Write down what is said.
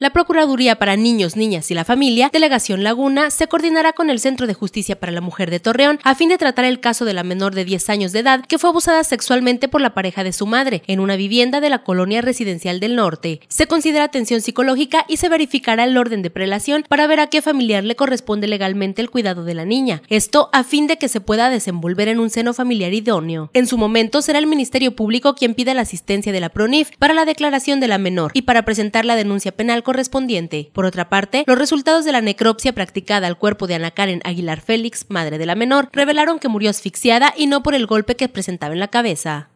La Procuraduría para Niños, Niñas y la Familia, Delegación Laguna, se coordinará con el Centro de Justicia para la Mujer de Torreón a fin de tratar el caso de la menor de 10 años de edad que fue abusada sexualmente por la pareja de su madre en una vivienda de la colonia residencial del norte. Se considera atención psicológica y se verificará el orden de prelación para ver a qué familiar le corresponde legalmente el cuidado de la niña, esto a fin de que se pueda desenvolver en un seno familiar idóneo. En su momento será el Ministerio Público quien pida la asistencia de la PRONIF para la declaración de la menor y para presentar la denuncia penal correspondiente. Por otra parte, los resultados de la necropsia practicada al cuerpo de Ana Karen Aguilar Félix, madre de la menor, revelaron que murió asfixiada y no por el golpe que presentaba en la cabeza.